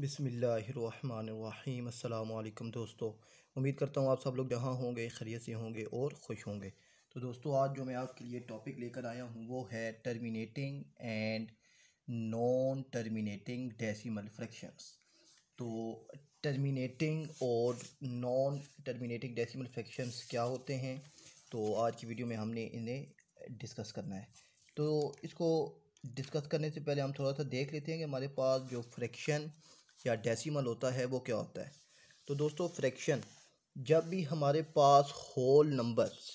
बिसमीम् अल्लाम दोस्तों उम्मीद करता हूँ आप सब लोग जहाँ होंगे खरीत से होंगे और खुश होंगे तो दोस्तों आज जो मैं आपके लिए टॉपिक लेकर आया हूँ वो है terminating and non terminating decimal fractions तो टर्मिनेटिंग और नॉन टर्मिनेटिंग डेसिमल फ्रैक्शंस क्या होते हैं तो आज की वीडियो में हमने इन्हें डिस्कस करना है तो इसको डिस्कस करने से पहले हम थोड़ा सा देख लेते हैं कि हमारे पास जो फ्रैक्शन या डेसिमल होता है वो क्या होता है तो दोस्तों फ्रैक्शन जब भी हमारे पास होल नंबर्स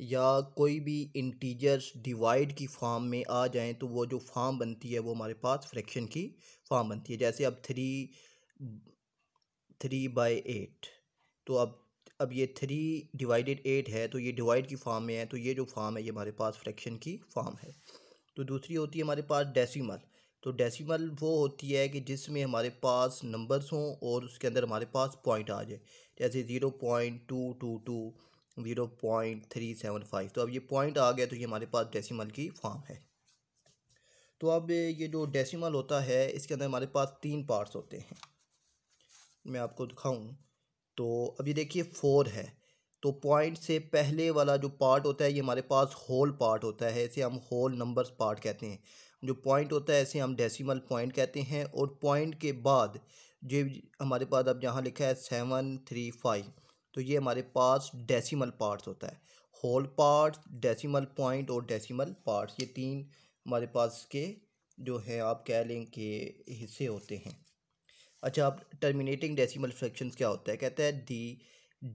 या कोई भी इंटीजर्स डिवाइड की फॉर्म में आ जाएं तो वो जो फॉर्म बनती है वो हमारे पास फ्रैक्शन की फॉर्म बनती है जैसे अब थ्री थ्री बाई एट तो अब अब ये थ्री डिवाइडेड एट है तो ये डिवाइड की फॉर्म में है तो ये जो फॉर्म है ये हमारे पास फ्रैक्शन की फॉर्म है तो दूसरी होती है हमारे पास डेसिमल तो डेसिमल वो होती है कि जिसमें हमारे पास नंबर्स हों और उसके अंदर हमारे पास पॉइंट आ जाए जैसे zero point two two two zero point three seven five तो अब ये पॉइंट आ गया तो ये हमारे पास डेसिमल की फॉर्म है तो अब ये जो डेसिमल होता है इसके अंदर हमारे पास तीन पार्ट्स होते हैं मैं आपको दिखाऊँ तो अब ये देखिए फोर है तो पॉइंट से पहले वाला जो पार्ट होता है ये हमारे पास होल पार्ट होता है इसे हम होल नंबर्स पार्ट कहते हैं जो पॉइंट होता है ऐसे हम डेसिमल पॉइंट कहते हैं और पॉइंट के बाद जो हमारे पास अब जहाँ लिखा है सेवन थ्री फाइव तो ये हमारे पास डेसिमल पार्ट्स होता है होल पार्ट्स डेसिमल पॉइंट और डेसिमल पार्ट्स ये तीन हमारे पास के जो है आप कह लें कि हिस्से होते हैं अच्छा आप टर्मिनेटिंग डेसिमल फ्रैक्शंस क्या होता है कहते हैं the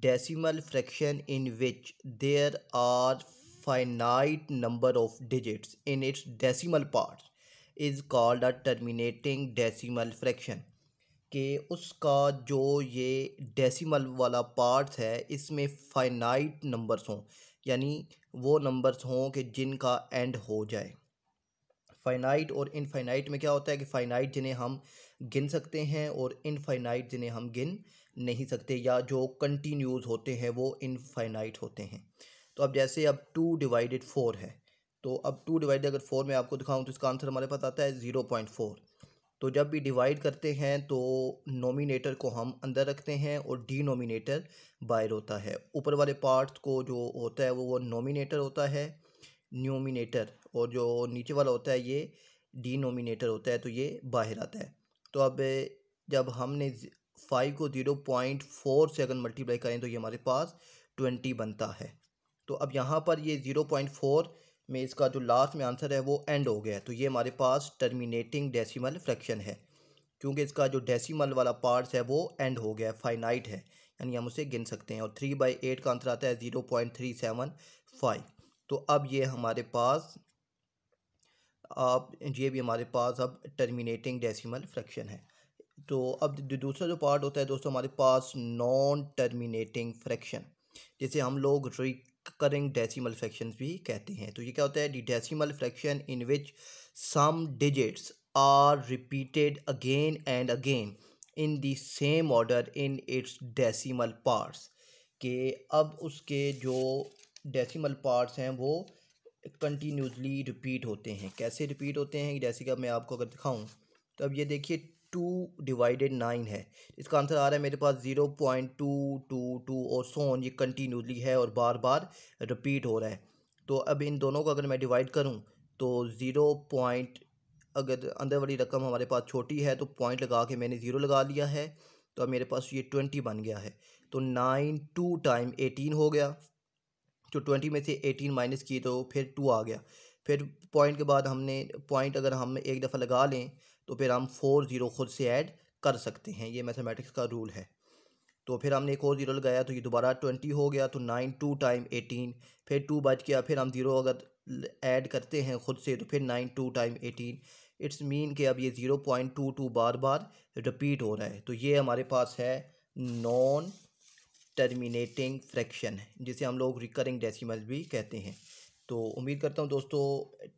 decimal fraction in which there are finite number of digits in its decimal parts is called a terminating decimal fraction कि उसका जो ये डेसिमल वाला पार्ट्स है इसमें फाइनाइट नंबर्स हों यानी वो नंबर्स हों कि जिनका एंड हो जाए फाइनाइट और इनफाइनाइट में क्या होता है कि फाइनाइट जिन्हें हम गिन सकते हैं और इनफाइनाइट जिन्हें हम गिन नहीं सकते या जो कंटिन्यूज़ होते हैं वो इनफाइनाइट होते हैं तो अब जैसे अब टू डिवाइडेड फोर है तो अब टू डिवाइड अगर फोर में आपको दिखाऊं तो इसका आंसर हमारे पास आता है ज़ीरो पॉइंट फोर तो जब भी डिवाइड करते हैं तो नोमिनेटर को हम अंदर रखते हैं और डी नोमिनेटर बाहर होता है ऊपर वाले पार्ट को जो होता है वो वो नोमिनेटर होता है न्यूमिनेटर और जो नीचे वाला होता है ये डी नोमिनेटर होता है तो ये बाहर आता है तो अब जब हमने फाइव को ज़ीरो पॉइंट फोर से अगर मल्टीप्लाई करें तो ये हमारे पास ट्वेंटी बनता है तो अब यहाँ पर ये ज़ीरो पॉइंट फोर में इसका जो लास्ट में आंसर है वो एंड हो गया है तो ये हमारे पास टर्मिनेटिंग डेसिमल फ्रैक्शन है क्योंकि इसका जो डेसिमल वाला पार्ट्स है वो एंड हो गया है फाइनाइट है यानी हम उसे गिन सकते हैं और थ्री बाई एट का आंसर आता है zero point three seven five तो अब ये हमारे पास आप ये भी हमारे पास अब टर्मिनेटिंग डेसीमल फ्रैक्शन है तो अब दूसरा जो पार्ट होता है दोस्तों हमारे पास नॉन टर्मिनेटिंग फ्रैक्शन जिसे हम लोग रिक करेंट डेसिमल फ्रैक्शंस भी कहते हैं तो ये क्या होता है the decimal fraction in which some digits are repeated again and again in the same order in its decimal parts के अब उसके जो डेसिमल पार्ट्स हैं वो कंटिन्यूसली रिपीट होते हैं कैसे रिपीट होते हैं जैसे कि मैं आपको अगर दिखाऊं तो अब ये देखिए टू डिवाइडेड नाइन है इसका आंसर आ रहा है मेरे पास zero point two two two और सोन ये कंटिन्यूसली है और बार बार रिपीट हो रहा है तो अब इन दोनों को अगर मैं डिवाइड करूँ तो ज़ीरो पॉइंट अगर अंदर वाली रकम हमारे पास छोटी है तो पॉइंट लगा के मैंने ज़ीरो लगा लिया है तो अब मेरे पास ये ट्वेंटी बन गया है तो नाइन टू टाइम एटीन हो गया तो ट्वेंटी में से एटीन माइनस किए तो फिर टू आ गया फिर पॉइंट के बाद हमने पॉइंट अगर हम एक दफ़ा लगा लें तो फिर हम फोर ज़ीरो खुद से ऐड कर सकते हैं ये मैथमेटिक्स का रूल है तो फिर हमने एक और जीरो लगाया तो ये दोबारा ट्वेंटी हो गया तो नाइन टू टाइम एटीन फिर टू बच गया फिर हम ज़ीरो अगर ऐड करते हैं ख़ुद से तो फिर nine two time eighteen it's mean कि अब ये ज़ीरो पॉइंट टू टू बार बार रिपीट हो रहा है तो ये हमारे पास है नॉन टर्मिनेटिंग फ्रैक्शन जिसे हम लोग रिकरिंग डेसीमल भी कहते हैं तो उम्मीद करता हूँ दोस्तों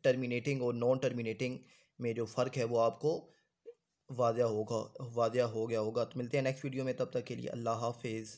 टर्मिनेटिंग और नॉन टर्मिनेटिंग में जो फ़र्क है वो आपको वाजह होगा वाजह हो गया होगा तो मिलते हैं नेक्स्ट वीडियो में तब तक के लिए अल्लाह हाफिज़